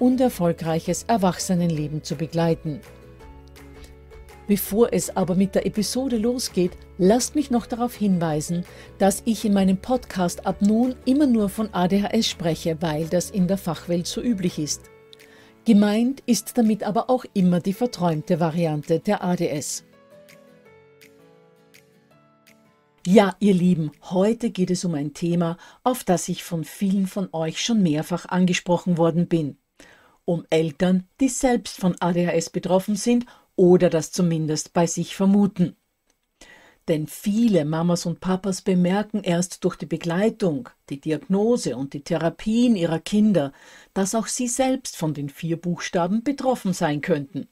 und erfolgreiches Erwachsenenleben zu begleiten. Bevor es aber mit der Episode losgeht, lasst mich noch darauf hinweisen, dass ich in meinem Podcast ab nun immer nur von ADHS spreche, weil das in der Fachwelt so üblich ist. Gemeint ist damit aber auch immer die verträumte Variante der ADS. Ja, ihr Lieben, heute geht es um ein Thema, auf das ich von vielen von euch schon mehrfach angesprochen worden bin um Eltern, die selbst von ADHS betroffen sind oder das zumindest bei sich vermuten. Denn viele Mamas und Papas bemerken erst durch die Begleitung, die Diagnose und die Therapien ihrer Kinder, dass auch sie selbst von den vier Buchstaben betroffen sein könnten.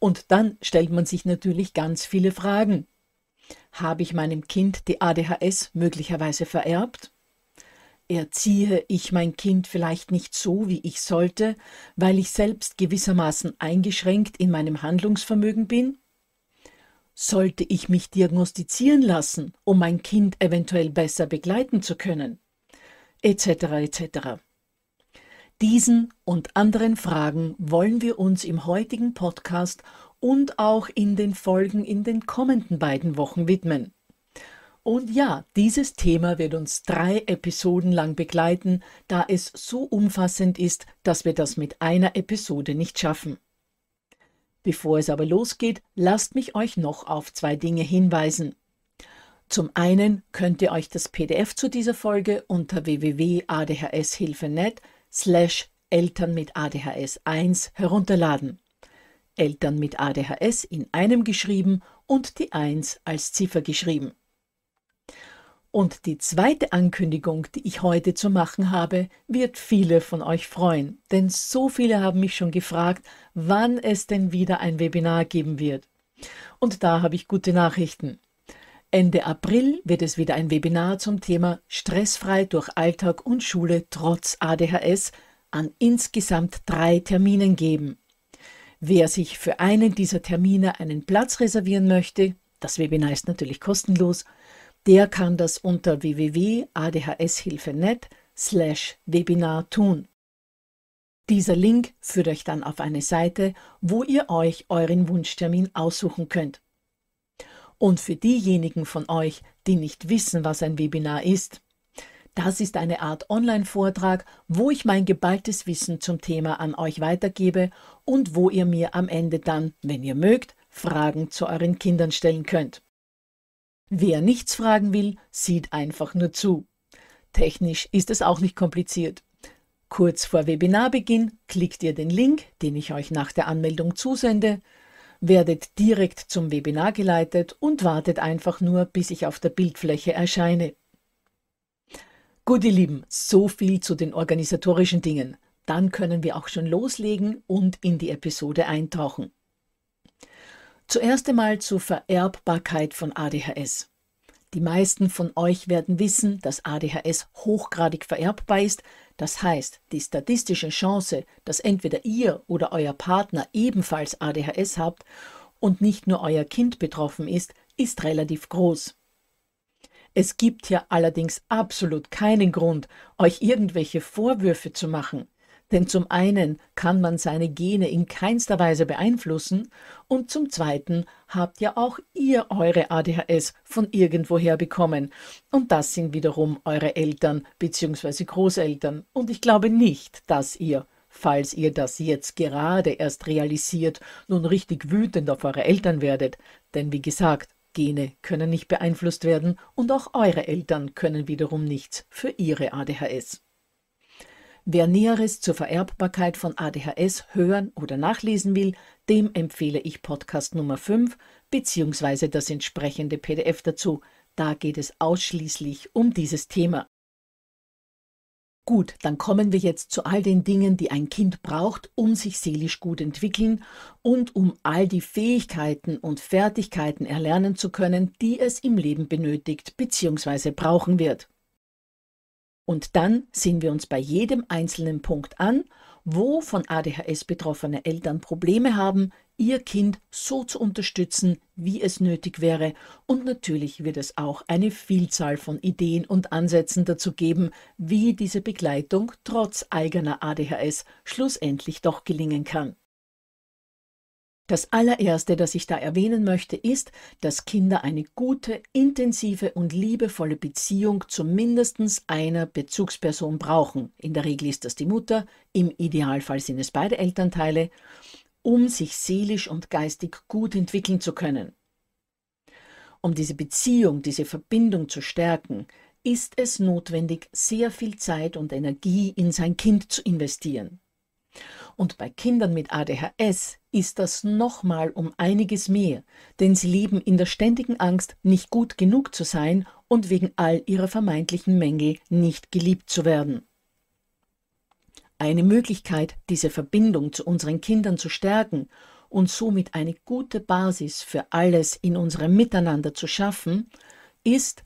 Und dann stellt man sich natürlich ganz viele Fragen. Habe ich meinem Kind die ADHS möglicherweise vererbt? erziehe ich mein Kind vielleicht nicht so, wie ich sollte, weil ich selbst gewissermaßen eingeschränkt in meinem Handlungsvermögen bin? Sollte ich mich diagnostizieren lassen, um mein Kind eventuell besser begleiten zu können? Etc. etc. Diesen und anderen Fragen wollen wir uns im heutigen Podcast und auch in den Folgen in den kommenden beiden Wochen widmen. Und ja, dieses Thema wird uns drei Episoden lang begleiten, da es so umfassend ist, dass wir das mit einer Episode nicht schaffen. Bevor es aber losgeht, lasst mich euch noch auf zwei Dinge hinweisen. Zum einen könnt ihr euch das PDF zu dieser Folge unter www.adhshilfe.net slash Eltern mit ADHS 1 herunterladen. Eltern mit ADHS in einem geschrieben und die 1 als Ziffer geschrieben. Und die zweite Ankündigung, die ich heute zu machen habe, wird viele von euch freuen, denn so viele haben mich schon gefragt, wann es denn wieder ein Webinar geben wird. Und da habe ich gute Nachrichten. Ende April wird es wieder ein Webinar zum Thema Stressfrei durch Alltag und Schule trotz ADHS an insgesamt drei Terminen geben. Wer sich für einen dieser Termine einen Platz reservieren möchte, das Webinar ist natürlich kostenlos, der kann das unter www.adhshilfe.net slash Webinar tun. Dieser Link führt euch dann auf eine Seite, wo ihr euch euren Wunschtermin aussuchen könnt. Und für diejenigen von euch, die nicht wissen, was ein Webinar ist, das ist eine Art Online-Vortrag, wo ich mein geballtes Wissen zum Thema an euch weitergebe und wo ihr mir am Ende dann, wenn ihr mögt, Fragen zu euren Kindern stellen könnt. Wer nichts fragen will, sieht einfach nur zu. Technisch ist es auch nicht kompliziert. Kurz vor Webinarbeginn klickt ihr den Link, den ich euch nach der Anmeldung zusende, werdet direkt zum Webinar geleitet und wartet einfach nur, bis ich auf der Bildfläche erscheine. Gut, ihr Lieben, so viel zu den organisatorischen Dingen. Dann können wir auch schon loslegen und in die Episode eintauchen. Zuerst einmal zur Vererbbarkeit von ADHS. Die meisten von euch werden wissen, dass ADHS hochgradig vererbbar ist. Das heißt, die statistische Chance, dass entweder ihr oder euer Partner ebenfalls ADHS habt und nicht nur euer Kind betroffen ist, ist relativ groß. Es gibt hier allerdings absolut keinen Grund, euch irgendwelche Vorwürfe zu machen. Denn zum einen kann man seine Gene in keinster Weise beeinflussen und zum zweiten habt ja auch ihr eure ADHS von irgendwoher bekommen. Und das sind wiederum eure Eltern bzw. Großeltern. Und ich glaube nicht, dass ihr falls ihr das jetzt gerade erst realisiert, nun richtig wütend auf eure Eltern werdet. Denn wie gesagt, Gene können nicht beeinflusst werden und auch eure Eltern können wiederum nichts für ihre ADHS. Wer Näheres zur Vererbbarkeit von ADHS hören oder nachlesen will, dem empfehle ich Podcast Nummer 5 bzw. das entsprechende PDF dazu. Da geht es ausschließlich um dieses Thema. Gut, dann kommen wir jetzt zu all den Dingen, die ein Kind braucht, um sich seelisch gut entwickeln und um all die Fähigkeiten und Fertigkeiten erlernen zu können, die es im Leben benötigt bzw. brauchen wird. Und dann sehen wir uns bei jedem einzelnen Punkt an, wo von ADHS betroffene Eltern Probleme haben, ihr Kind so zu unterstützen, wie es nötig wäre. Und natürlich wird es auch eine Vielzahl von Ideen und Ansätzen dazu geben, wie diese Begleitung trotz eigener ADHS schlussendlich doch gelingen kann. Das allererste, das ich da erwähnen möchte, ist, dass Kinder eine gute, intensive und liebevolle Beziehung zu mindestens einer Bezugsperson brauchen. In der Regel ist das die Mutter, im Idealfall sind es beide Elternteile, um sich seelisch und geistig gut entwickeln zu können. Um diese Beziehung, diese Verbindung zu stärken, ist es notwendig, sehr viel Zeit und Energie in sein Kind zu investieren. Und bei Kindern mit ADHS ist das nochmal um einiges mehr, denn sie leben in der ständigen Angst, nicht gut genug zu sein und wegen all ihrer vermeintlichen Mängel nicht geliebt zu werden. Eine Möglichkeit, diese Verbindung zu unseren Kindern zu stärken und somit eine gute Basis für alles in unserem Miteinander zu schaffen, ist,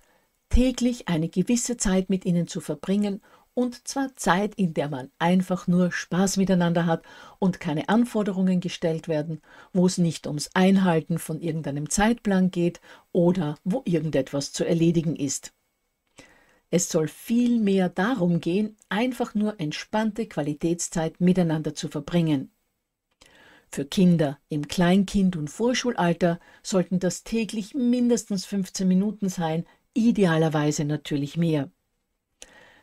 täglich eine gewisse Zeit mit ihnen zu verbringen und zwar Zeit, in der man einfach nur Spaß miteinander hat und keine Anforderungen gestellt werden, wo es nicht ums Einhalten von irgendeinem Zeitplan geht oder wo irgendetwas zu erledigen ist. Es soll vielmehr darum gehen, einfach nur entspannte Qualitätszeit miteinander zu verbringen. Für Kinder im Kleinkind- und Vorschulalter sollten das täglich mindestens 15 Minuten sein, idealerweise natürlich mehr.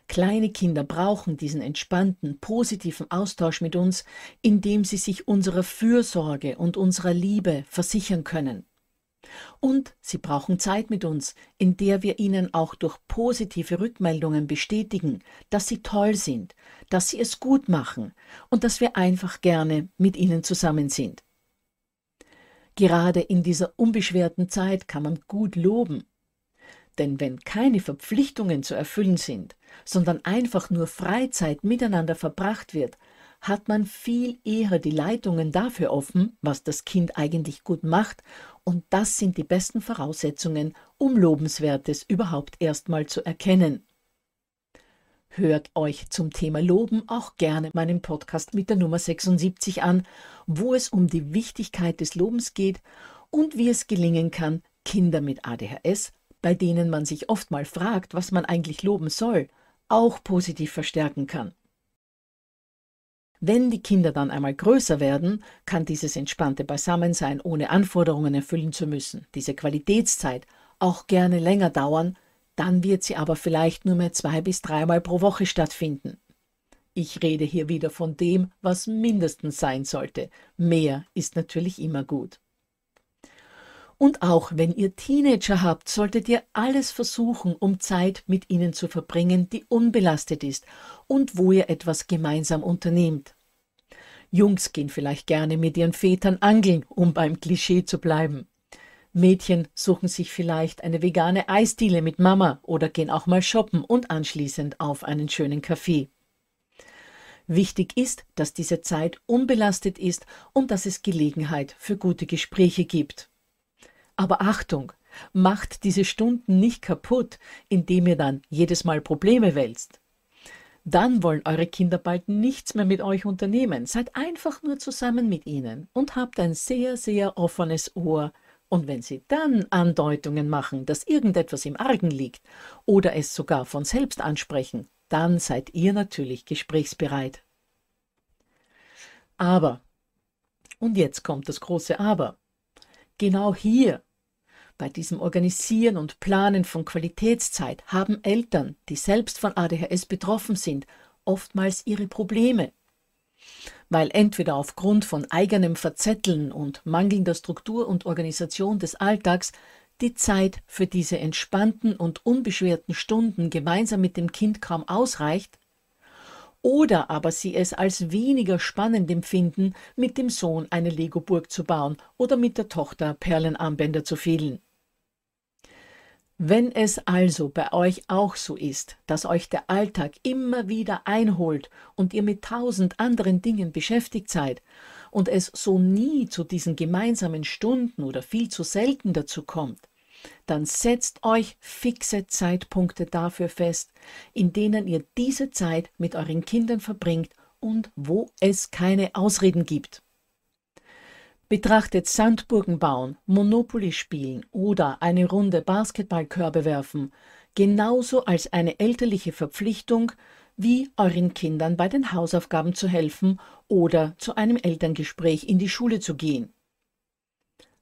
Kleine Kinder brauchen diesen entspannten, positiven Austausch mit uns, indem sie sich unserer Fürsorge und unserer Liebe versichern können. Und sie brauchen Zeit mit uns, in der wir ihnen auch durch positive Rückmeldungen bestätigen, dass sie toll sind, dass sie es gut machen und dass wir einfach gerne mit ihnen zusammen sind. Gerade in dieser unbeschwerten Zeit kann man gut loben denn wenn keine Verpflichtungen zu erfüllen sind, sondern einfach nur Freizeit miteinander verbracht wird, hat man viel eher die Leitungen dafür offen, was das Kind eigentlich gut macht, und das sind die besten Voraussetzungen, um Lobenswertes überhaupt erstmal zu erkennen. Hört euch zum Thema Loben auch gerne meinen Podcast mit der Nummer 76 an, wo es um die Wichtigkeit des Lobens geht und wie es gelingen kann, Kinder mit ADHS bei denen man sich oft mal fragt, was man eigentlich loben soll, auch positiv verstärken kann. Wenn die Kinder dann einmal größer werden, kann dieses entspannte Beisammensein, ohne Anforderungen erfüllen zu müssen, diese Qualitätszeit auch gerne länger dauern, dann wird sie aber vielleicht nur mehr zwei bis dreimal pro Woche stattfinden. Ich rede hier wieder von dem, was mindestens sein sollte. Mehr ist natürlich immer gut. Und auch wenn ihr Teenager habt, solltet ihr alles versuchen, um Zeit mit ihnen zu verbringen, die unbelastet ist und wo ihr etwas gemeinsam unternehmt. Jungs gehen vielleicht gerne mit ihren Vätern angeln, um beim Klischee zu bleiben. Mädchen suchen sich vielleicht eine vegane Eisdiele mit Mama oder gehen auch mal shoppen und anschließend auf einen schönen Kaffee. Wichtig ist, dass diese Zeit unbelastet ist und dass es Gelegenheit für gute Gespräche gibt. Aber Achtung, macht diese Stunden nicht kaputt, indem ihr dann jedes Mal Probleme wälzt. Dann wollen eure Kinder bald nichts mehr mit euch unternehmen. Seid einfach nur zusammen mit ihnen und habt ein sehr, sehr offenes Ohr. Und wenn sie dann Andeutungen machen, dass irgendetwas im Argen liegt oder es sogar von selbst ansprechen, dann seid ihr natürlich gesprächsbereit. Aber, und jetzt kommt das große Aber, genau hier bei diesem Organisieren und Planen von Qualitätszeit haben Eltern, die selbst von ADHS betroffen sind, oftmals ihre Probleme, weil entweder aufgrund von eigenem Verzetteln und mangelnder Struktur und Organisation des Alltags die Zeit für diese entspannten und unbeschwerten Stunden gemeinsam mit dem Kind kaum ausreicht, oder aber sie es als weniger spannend empfinden, mit dem Sohn eine Lego-Burg zu bauen oder mit der Tochter Perlenarmbänder zu fehlen. Wenn es also bei euch auch so ist, dass euch der Alltag immer wieder einholt und ihr mit tausend anderen Dingen beschäftigt seid und es so nie zu diesen gemeinsamen Stunden oder viel zu selten dazu kommt, dann setzt euch fixe Zeitpunkte dafür fest, in denen ihr diese Zeit mit euren Kindern verbringt und wo es keine Ausreden gibt. Betrachtet Sandburgen bauen, Monopoly spielen oder eine Runde Basketballkörbe werfen genauso als eine elterliche Verpflichtung, wie euren Kindern bei den Hausaufgaben zu helfen oder zu einem Elterngespräch in die Schule zu gehen.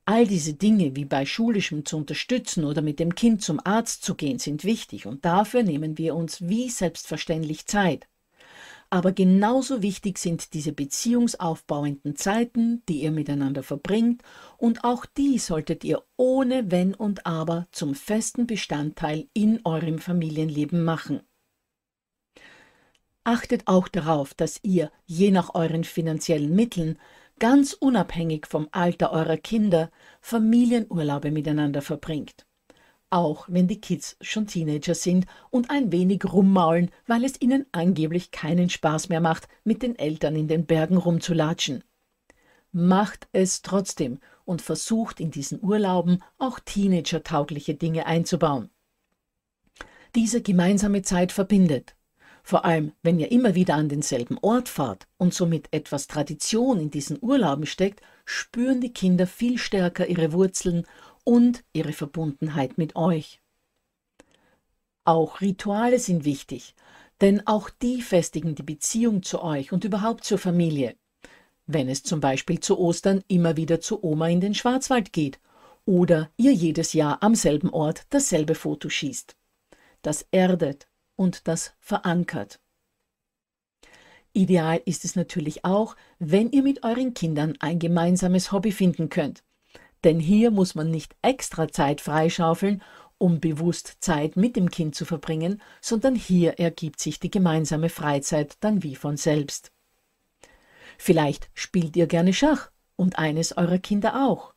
All diese Dinge wie bei schulischem zu unterstützen oder mit dem Kind zum Arzt zu gehen sind wichtig und dafür nehmen wir uns wie selbstverständlich Zeit. Aber genauso wichtig sind diese beziehungsaufbauenden Zeiten, die ihr miteinander verbringt, und auch die solltet ihr ohne Wenn und Aber zum festen Bestandteil in eurem Familienleben machen. Achtet auch darauf, dass ihr, je nach euren finanziellen Mitteln, ganz unabhängig vom Alter eurer Kinder, Familienurlaube miteinander verbringt auch wenn die Kids schon Teenager sind und ein wenig rummaulen, weil es ihnen angeblich keinen Spaß mehr macht, mit den Eltern in den Bergen rumzulatschen. Macht es trotzdem und versucht in diesen Urlauben auch teenagertaugliche Dinge einzubauen. Diese gemeinsame Zeit verbindet. Vor allem, wenn ihr immer wieder an denselben Ort fahrt und somit etwas Tradition in diesen Urlauben steckt, spüren die Kinder viel stärker ihre Wurzeln und ihre Verbundenheit mit euch. Auch Rituale sind wichtig, denn auch die festigen die Beziehung zu euch und überhaupt zur Familie. Wenn es zum Beispiel zu Ostern immer wieder zu Oma in den Schwarzwald geht oder ihr jedes Jahr am selben Ort dasselbe Foto schießt. Das erdet und das verankert. Ideal ist es natürlich auch, wenn ihr mit euren Kindern ein gemeinsames Hobby finden könnt. Denn hier muss man nicht extra Zeit freischaufeln, um bewusst Zeit mit dem Kind zu verbringen, sondern hier ergibt sich die gemeinsame Freizeit dann wie von selbst. Vielleicht spielt ihr gerne Schach und eines eurer Kinder auch.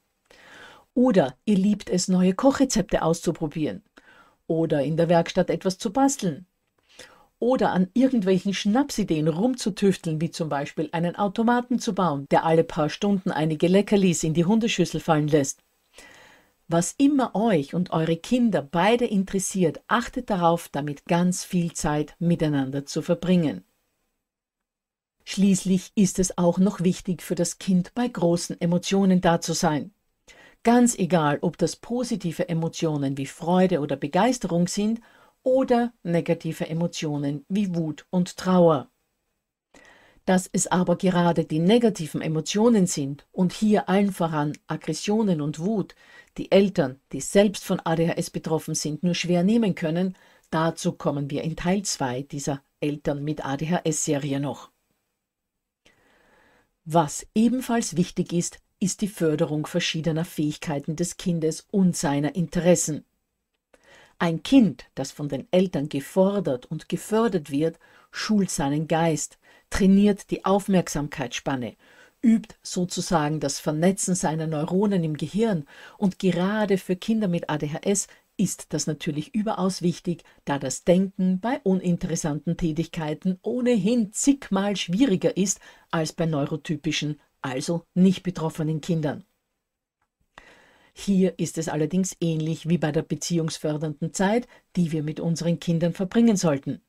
Oder ihr liebt es, neue Kochrezepte auszuprobieren. Oder in der Werkstatt etwas zu basteln oder an irgendwelchen Schnapsideen rumzutüfteln, wie zum Beispiel einen Automaten zu bauen, der alle paar Stunden einige Leckerlis in die Hundeschüssel fallen lässt. Was immer euch und eure Kinder beide interessiert, achtet darauf, damit ganz viel Zeit miteinander zu verbringen. Schließlich ist es auch noch wichtig für das Kind, bei großen Emotionen da zu sein. Ganz egal, ob das positive Emotionen wie Freude oder Begeisterung sind oder negative Emotionen wie Wut und Trauer. Dass es aber gerade die negativen Emotionen sind und hier allen voran Aggressionen und Wut, die Eltern, die selbst von ADHS betroffen sind, nur schwer nehmen können, dazu kommen wir in Teil 2 dieser Eltern mit ADHS-Serie noch. Was ebenfalls wichtig ist, ist die Förderung verschiedener Fähigkeiten des Kindes und seiner Interessen. Ein Kind, das von den Eltern gefordert und gefördert wird, schult seinen Geist, trainiert die Aufmerksamkeitsspanne, übt sozusagen das Vernetzen seiner Neuronen im Gehirn und gerade für Kinder mit ADHS ist das natürlich überaus wichtig, da das Denken bei uninteressanten Tätigkeiten ohnehin zigmal schwieriger ist als bei neurotypischen, also nicht betroffenen Kindern. Hier ist es allerdings ähnlich wie bei der beziehungsfördernden Zeit, die wir mit unseren Kindern verbringen sollten.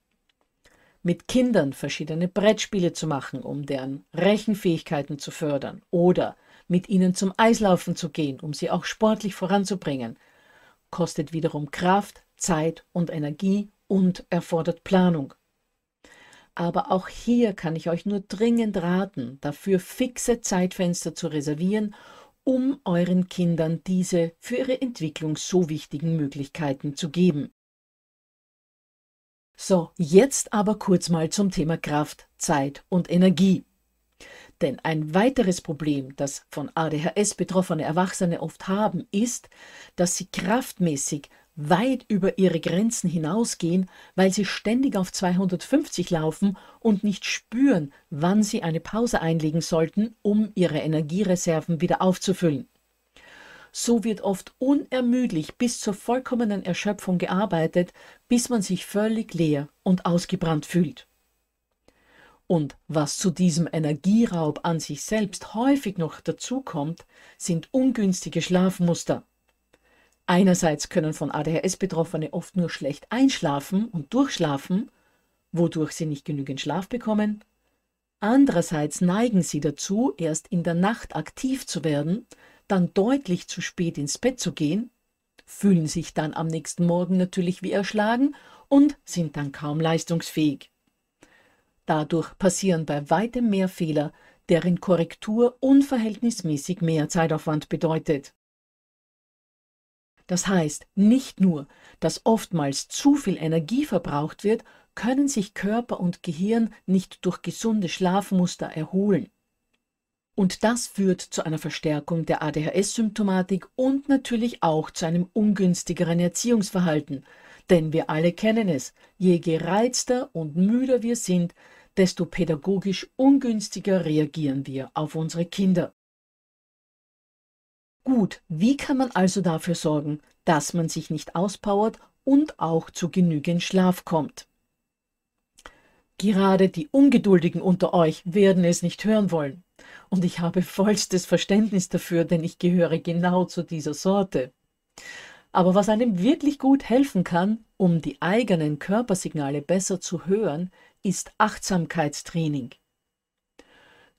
Mit Kindern verschiedene Brettspiele zu machen, um deren Rechenfähigkeiten zu fördern oder mit ihnen zum Eislaufen zu gehen, um sie auch sportlich voranzubringen, kostet wiederum Kraft, Zeit und Energie und erfordert Planung. Aber auch hier kann ich euch nur dringend raten, dafür fixe Zeitfenster zu reservieren um euren Kindern diese für ihre Entwicklung so wichtigen Möglichkeiten zu geben. So, jetzt aber kurz mal zum Thema Kraft, Zeit und Energie. Denn ein weiteres Problem, das von ADHS betroffene Erwachsene oft haben, ist, dass sie kraftmäßig weit über ihre Grenzen hinausgehen, weil sie ständig auf 250 laufen und nicht spüren, wann sie eine Pause einlegen sollten, um ihre Energiereserven wieder aufzufüllen. So wird oft unermüdlich bis zur vollkommenen Erschöpfung gearbeitet, bis man sich völlig leer und ausgebrannt fühlt. Und was zu diesem Energieraub an sich selbst häufig noch dazukommt, sind ungünstige Schlafmuster. Einerseits können von ADHS Betroffene oft nur schlecht einschlafen und durchschlafen, wodurch sie nicht genügend Schlaf bekommen. Andererseits neigen sie dazu, erst in der Nacht aktiv zu werden, dann deutlich zu spät ins Bett zu gehen, fühlen sich dann am nächsten Morgen natürlich wie erschlagen und sind dann kaum leistungsfähig. Dadurch passieren bei weitem mehr Fehler, deren Korrektur unverhältnismäßig mehr Zeitaufwand bedeutet. Das heißt, nicht nur, dass oftmals zu viel Energie verbraucht wird, können sich Körper und Gehirn nicht durch gesunde Schlafmuster erholen. Und das führt zu einer Verstärkung der ADHS-Symptomatik und natürlich auch zu einem ungünstigeren Erziehungsverhalten. Denn wir alle kennen es, je gereizter und müder wir sind, desto pädagogisch ungünstiger reagieren wir auf unsere Kinder. Gut, wie kann man also dafür sorgen, dass man sich nicht auspowert und auch zu genügend Schlaf kommt? Gerade die Ungeduldigen unter euch werden es nicht hören wollen. Und ich habe vollstes Verständnis dafür, denn ich gehöre genau zu dieser Sorte. Aber was einem wirklich gut helfen kann, um die eigenen Körpersignale besser zu hören, ist Achtsamkeitstraining.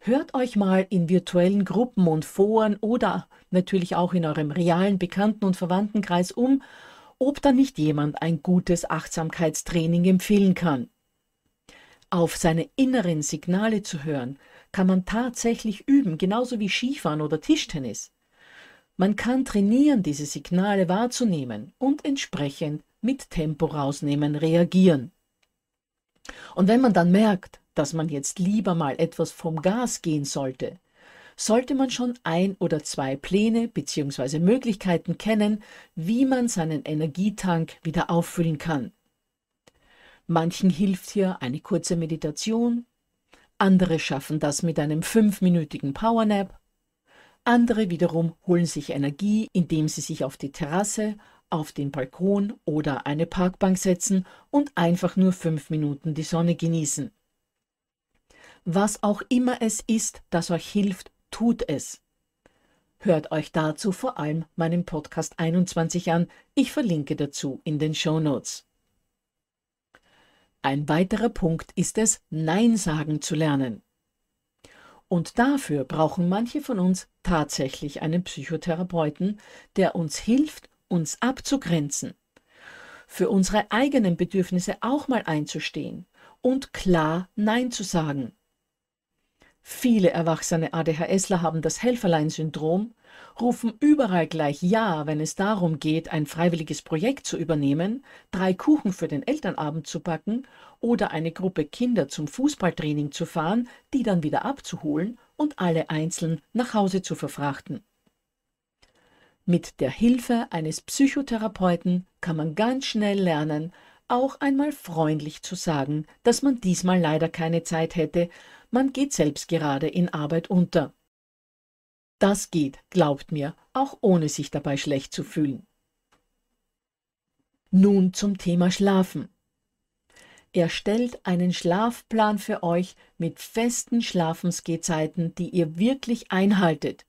Hört euch mal in virtuellen Gruppen und Foren oder natürlich auch in eurem realen Bekannten- und Verwandtenkreis um, ob da nicht jemand ein gutes Achtsamkeitstraining empfehlen kann. Auf seine inneren Signale zu hören, kann man tatsächlich üben, genauso wie Skifahren oder Tischtennis. Man kann trainieren, diese Signale wahrzunehmen und entsprechend mit Tempo rausnehmen reagieren. Und wenn man dann merkt, dass man jetzt lieber mal etwas vom Gas gehen sollte, sollte man schon ein oder zwei Pläne bzw. Möglichkeiten kennen, wie man seinen Energietank wieder auffüllen kann. Manchen hilft hier eine kurze Meditation, andere schaffen das mit einem fünfminütigen Powernap, andere wiederum holen sich Energie, indem sie sich auf die Terrasse, auf den Balkon oder eine Parkbank setzen und einfach nur fünf Minuten die Sonne genießen. Was auch immer es ist, das euch hilft, tut es. Hört euch dazu vor allem meinen Podcast 21 an. Ich verlinke dazu in den Show Notes. Ein weiterer Punkt ist es, Nein sagen zu lernen. Und dafür brauchen manche von uns tatsächlich einen Psychotherapeuten, der uns hilft, uns abzugrenzen, für unsere eigenen Bedürfnisse auch mal einzustehen und klar Nein zu sagen. Viele erwachsene ADHSler haben das Helferlein-Syndrom, rufen überall gleich Ja, wenn es darum geht, ein freiwilliges Projekt zu übernehmen, drei Kuchen für den Elternabend zu backen oder eine Gruppe Kinder zum Fußballtraining zu fahren, die dann wieder abzuholen und alle einzeln nach Hause zu verfrachten. Mit der Hilfe eines Psychotherapeuten kann man ganz schnell lernen, auch einmal freundlich zu sagen, dass man diesmal leider keine Zeit hätte man geht selbst gerade in Arbeit unter. Das geht, glaubt mir, auch ohne sich dabei schlecht zu fühlen. Nun zum Thema Schlafen. Erstellt einen Schlafplan für euch mit festen Schlafensgehzeiten, die ihr wirklich einhaltet,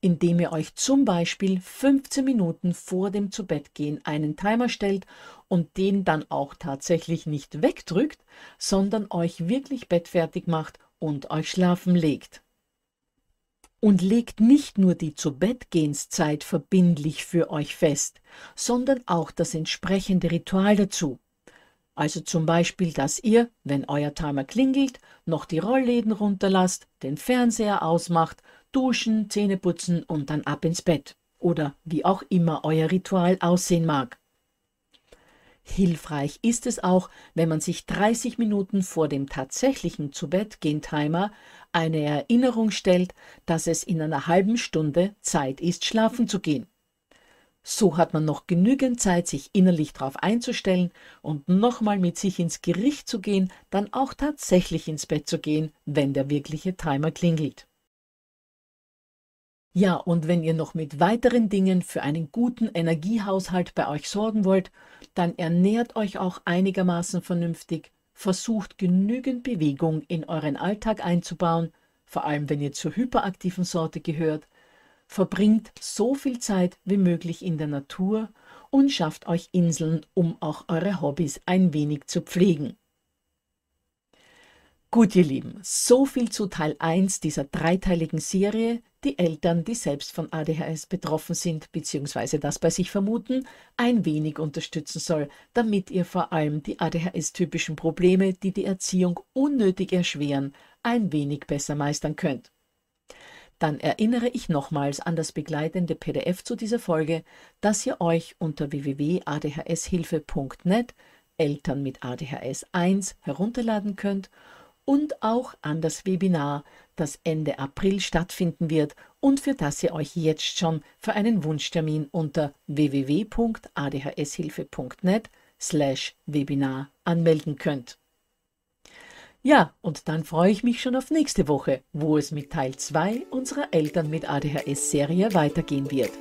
indem ihr euch zum Beispiel 15 Minuten vor dem Zubettgehen einen Timer stellt und den dann auch tatsächlich nicht wegdrückt, sondern euch wirklich bettfertig macht und euch schlafen legt. Und legt nicht nur die Zu-Bett-Gehenszeit verbindlich für euch fest, sondern auch das entsprechende Ritual dazu. Also zum Beispiel, dass ihr, wenn euer Timer klingelt, noch die Rollläden runterlasst, den Fernseher ausmacht, duschen, Zähne putzen und dann ab ins Bett. Oder wie auch immer euer Ritual aussehen mag. Hilfreich ist es auch, wenn man sich 30 Minuten vor dem tatsächlichen Zu-Bett-Gehen-Timer eine Erinnerung stellt, dass es in einer halben Stunde Zeit ist, schlafen zu gehen. So hat man noch genügend Zeit, sich innerlich darauf einzustellen und nochmal mit sich ins Gericht zu gehen, dann auch tatsächlich ins Bett zu gehen, wenn der wirkliche Timer klingelt. Ja, und wenn ihr noch mit weiteren Dingen für einen guten Energiehaushalt bei euch sorgen wollt, dann ernährt euch auch einigermaßen vernünftig, versucht genügend Bewegung in euren Alltag einzubauen, vor allem wenn ihr zur hyperaktiven Sorte gehört, verbringt so viel Zeit wie möglich in der Natur und schafft euch Inseln, um auch eure Hobbys ein wenig zu pflegen. Gut, ihr Lieben, so viel zu Teil 1 dieser dreiteiligen Serie, die Eltern, die selbst von ADHS betroffen sind bzw. das bei sich vermuten, ein wenig unterstützen soll, damit ihr vor allem die ADHS-typischen Probleme, die die Erziehung unnötig erschweren, ein wenig besser meistern könnt. Dann erinnere ich nochmals an das begleitende PDF zu dieser Folge, das ihr euch unter www.adhshilfe.net Eltern mit ADHS 1 herunterladen könnt und auch an das Webinar, das Ende April stattfinden wird und für das ihr euch jetzt schon für einen Wunschtermin unter www.adhshilfe.net slash Webinar anmelden könnt. Ja, und dann freue ich mich schon auf nächste Woche, wo es mit Teil 2 unserer Eltern mit ADHS-Serie weitergehen wird.